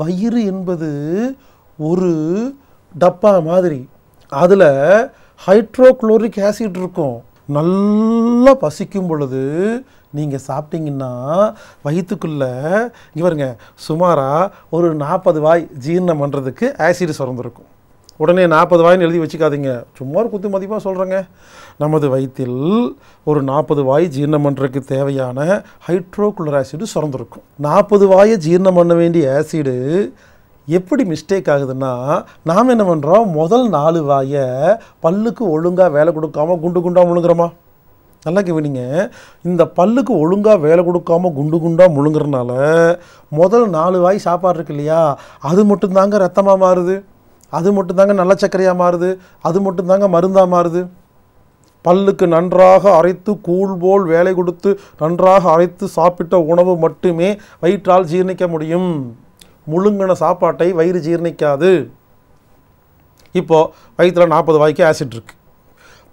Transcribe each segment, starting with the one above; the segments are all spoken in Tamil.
வயிறு என்பது ஒரு டப்பா மாதிரி அதில் ஹைட்ரோக்ளோரிக் ஆசிட் இருக்கும் நல்லா பசிக்கும் பொழுது நீங்கள் சாப்பிட்டீங்கன்னா வயிற்றுக்குள்ளே இங்கே பாருங்க சுமாராக ஒரு நாற்பது வாய் ஜீரணம் பண்ணுறதுக்கு ஆசிட் சுரந்துருக்கும் உடனே நாற்பது வாயின்னு எழுதி வச்சுக்காதீங்க சும்மா குத்து மதிப்பாக சொல்கிறேங்க நமது வயிற்றில் ஒரு நாற்பது வாய் ஜீர்ணம் பண்ணுறதுக்கு தேவையான ஹைட்ரோக்குளர் ஆசிடு சுரந்திருக்கும் நாற்பது வாயை ஜீர்ணம் பண்ண வேண்டிய ஆசிடு எப்படி மிஸ்டேக் ஆகுதுன்னா நாம் என்ன பண்ணுறோம் முதல் நாலு வாயை பல்லுக்கு ஒழுங்காக வேலை கொடுக்காமல் குண்டு குண்டாக முழுங்குறோமா நல்லா கேவினிங்க இந்த பல்லுக்கு ஒழுங்காக வேலை கொடுக்காம குண்டு குண்டாக முழுங்குறனால முதல் நாலு வாய் சாப்பாடு இருக்கு இல்லையா அது மட்டும்தாங்க ரத்தமாக மாறுது அது மட்டும்தாங்க நல்ல சர்க்கரையாக மாறுது அது மட்டும்தாங்க மருந்தாக மாறுது பல்லுக்கு நன்றாக அரைத்து கூழ் போல் வேலை கொடுத்து நன்றாக அரைத்து சாப்பிட்ட உணவு மட்டுமே வயிற்றால் ஜீர்ணிக்க முடியும் முழுங்கின சாப்பாட்டை வயிறு ஜீர்ணிக்காது இப்போது வயிற்றில் நாற்பது வாய்க்கு ஆசிட் இருக்குது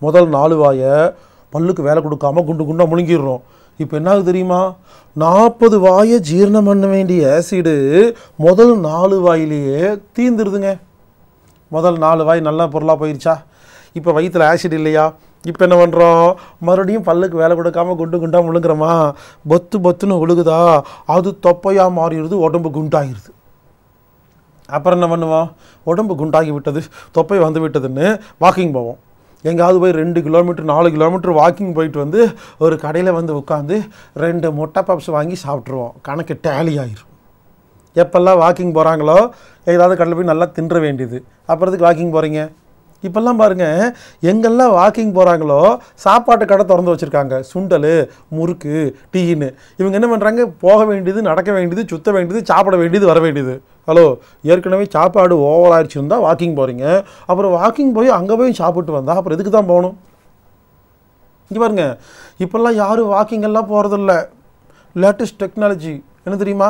முதல் நாலு வாயை பல்லுக்கு வேலை கொடுக்காமல் குண்டு குண்டாக முழுங்கிடுறோம் இப்போ என்ன ஆகுது தெரியுமா நாற்பது வாயை ஜீரணம் பண்ண வேண்டிய ஆசிடு முதல் நாலு வாயிலேயே தீந்துருதுங்க முதல் நாலு வாய் நல்லா பொருளாக போயிடுச்சா இப்போ வயிற்றில் ஆசிட் இல்லையா இப்போ என்ன பண்ணுறோம் மறுபடியும் பல்லுக்கு வேலை கொடுக்காமல் குண்டு குண்டாக முழுங்குறோமா பொத்து பொத்துன்னு ஒழுகுதா அது தொப்பையாக மாறிடுது உடம்பு குண்டாகிடுது அப்புறம் என்ன பண்ணுவோம் உடம்பு குண்டாகி விட்டது தொப்பை வந்து விட்டதுன்னு வாக்கிங் போவோம் எங்கேயாவது போய் ரெண்டு கிலோமீட்டர் நாலு கிலோமீட்டர் வாக்கிங் போயிட்டு வந்து ஒரு கடையில் வந்து உட்காந்து ரெண்டு முட்டை பப்ஸ் வாங்கி சாப்பிட்ருவோம் கணக்கு டேலி ஆயிரும் எப்பெல்லாம் வாக்கிங் போகிறாங்களோ ஏதாவது கடலில் போய் நல்லா தின்ற வேண்டியது அப்புறத்துக்கு வாக்கிங் போகிறீங்க இப்போல்லாம் பாருங்கள் எங்கெல்லாம் வாக்கிங் போகிறாங்களோ சாப்பாட்டு கடை திறந்து வச்சுருக்காங்க சுண்டல் முறுக்கு டீனு இவங்க என்ன பண்ணுறாங்க போக வேண்டியது நடக்க வேண்டியது சுத்த வேண்டியது சாப்பிட வேண்டியது வர வேண்டியது ஹலோ ஏற்கனவே சாப்பாடு ஓவர் இருந்தால் வாக்கிங் போகிறீங்க அப்புறம் வாக்கிங் போய் அங்கே போய் சாப்பிட்டு வந்தால் அப்புறம் எதுக்கு தான் போகணும் இங்கே பாருங்கள் இப்போல்லாம் யாரும் வாக்கிங்கெல்லாம் போகிறதில்ல லேட்டஸ்ட் டெக்னாலஜி என்ன தெரியுமா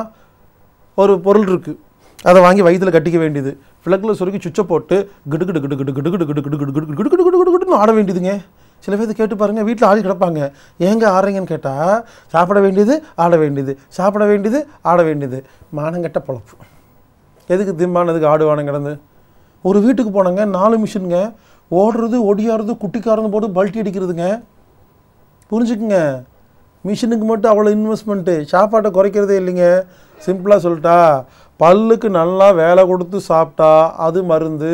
ஒரு பொருள் இருக்குது அதை வாங்கி வயிற்றில் கட்டிக்க வேண்டியது ஃப்ளக்கில் சுருக்கி சுச்சை போட்டு கிடு கிடு கிடு கிடு கிடு கிடு கிடு கிடு கிடு கிடு கிடு கிடு கிடு கிடுன்னு ஆட வேண்டியதுங்க சில பேர் கேட்டு பாருங்கள் வீட்டில் ஆடி கிடப்பாங்க ஏங்க ஆடுறீங்கன்னு கேட்டால் சாப்பிட வேண்டியது ஆட வேண்டியது சாப்பிட வேண்டியது ஆட வேண்டியது மானங்கட்ட பொழப்பு எதுக்கு திம்பானதுக்கு ஆடுவானு கிடந்து ஒரு வீட்டுக்கு போனாங்க நாலு மிஷினுங்க ஓடுறது ஒடியாடுறது குட்டிக்காரங்க போட்டு பல்ட்டி அடிக்கிறதுங்க புரிஞ்சுக்குங்க மிஷினுக்கு மட்டும் அவ்வளோ இன்வெஸ்ட்மெண்ட்டு சாப்பாட்டை குறைக்கிறதே இல்லைங்க சிம்பிளாக சொல்லிட்டா பல்லுக்கு நல்லா வேலை கொடுத்து சாப்பிட்டா அது மருந்து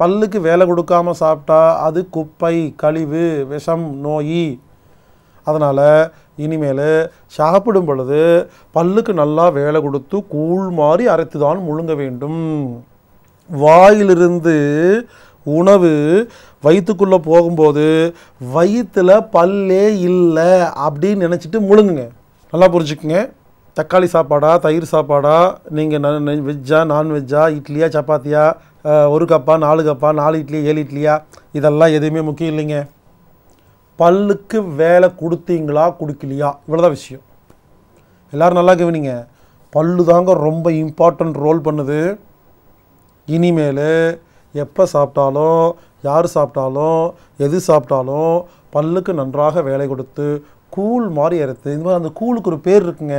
பல்லுக்கு வேலை கொடுக்காமல் சாப்பிட்டா அது குப்பை கழிவு விஷம் நோய் அதனால் இனிமேல் சாப்பிடும் பொழுது பல்லுக்கு நல்லா வேலை கொடுத்து கூழ் மாதிரி அரைத்து தான் முழுங்க வேண்டும் வாயிலிருந்து உணவு வயிற்றுக்குள்ளே போகும்போது வயிற்றில் பல்லே இல்லை அப்படின்னு நினச்சிட்டு முழுங்குங்க நல்லா புரிஞ்சுக்குங்க தக்காளி சாப்பாடா தயிர் சாப்பாடா நீங்கள் வெஜ்ஜா நான்வெஜ்ஜா இட்லியா சப்பாத்தியா ஒரு கப்பா நாலு கப்பா நாலு இட்லி ஏழு இட்லியா இதெல்லாம் எதுவுமே முக்கியம் இல்லைங்க பல்லுக்கு வேலை கொடுத்தீங்களா கொடுக்கலையா இவ்வளோதான் விஷயம் எல்லோரும் நல்லா கவனிங்க பல்லு தாங்க ரொம்ப இம்பார்ட்டண்ட் ரோல் பண்ணுது இனிமேல் எப்போ சாப்பிட்டாலும் யார் சாப்பிட்டாலும் எது சாப்பிட்டாலும் பல்லுக்கு நன்றாக வேலை கொடுத்து கூழ் மாதிரி எடுத்து இந்த மாதிரி அந்த கூழுக்கு ஒரு பேர் இருக்குங்க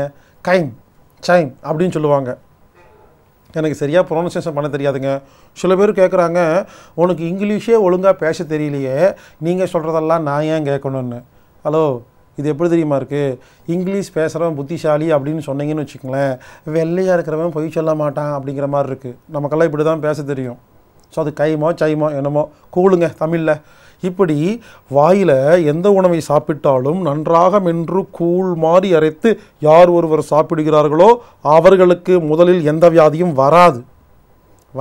கைம் சைம் அப்படின்னு சொல்லுவாங்க எனக்கு சரியாக ப்ரொனன்சியேஷன் பண்ண தெரியாதுங்க சில பேர் கேட்குறாங்க உனக்கு இங்கிலீஷே ஒழுங்காக பேச தெரியலையே நீங்கள் சொல்கிறதெல்லாம் நான் ஏன் கேட்கணும்னு ஹலோ இது எப்படி தெரியுமா இருக்குது இங்கிலீஷ் பேசுகிறவன் புத்திசாலி அப்படின்னு சொன்னீங்கன்னு வச்சுக்கங்களேன் வெள்ளையாக இருக்கிறவன் பொய் சொல்ல மாட்டான் அப்படிங்கிற மாதிரி இருக்குது நமக்கெல்லாம் இப்படி தான் பேச தெரியும் ஸோ அது கைமோ சைமோ என்னமோ கூழுங்க தமிழில் இப்படி வாயில் எந்த உணவை சாப்பிட்டாலும் நன்றாக மென்று கூழ் மாறி அரைத்து யார் ஒருவர் சாப்பிடுகிறார்களோ அவர்களுக்கு முதலில் எந்த வியாதியும் வராது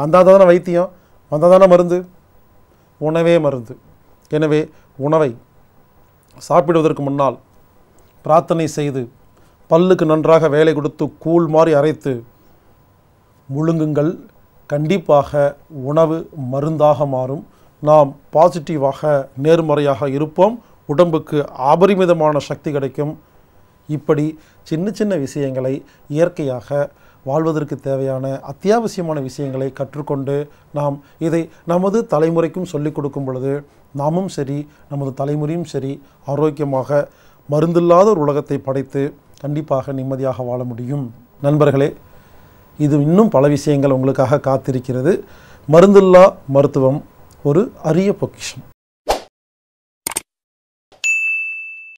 வந்தால் தானே வைத்தியம் வந்தால் தானே மருந்து உணவே மருந்து எனவே உணவை சாப்பிடுவதற்கு முன்னால் பிரார்த்தனை செய்து பல்லுக்கு நன்றாக வேலை கொடுத்து கூழ் மாறி அரைத்து முழுங்குங்கள் கண்டிப்பாக உணவு மருந்தாக மாறும் நாம் பாசிட்டிவாக நேர்மறையாக இருப்போம் உடம்புக்கு ஆபரிமிதமான சக்தி கிடைக்கும் இப்படி சின்ன சின்ன விஷயங்களை இயற்கையாக வாழ்வதற்கு தேவையான அத்தியாவசியமான விஷயங்களை கற்றுக்கொண்டு நாம் இதை நமது தலைமுறைக்கும் சொல்லிக் கொடுக்கும் பொழுது நாமும் சரி நமது தலைமுறையும் சரி ஆரோக்கியமாக மருந்தில்லாத ஒரு உலகத்தை படைத்து கண்டிப்பாக நிம்மதியாக வாழ முடியும் நண்பர்களே இது இன்னும் பல விஷயங்கள் உங்களுக்காக காத்திருக்கிறது மருந்துல்லா மருத்துவம் ஒரு அரிய பொக்கிஷம்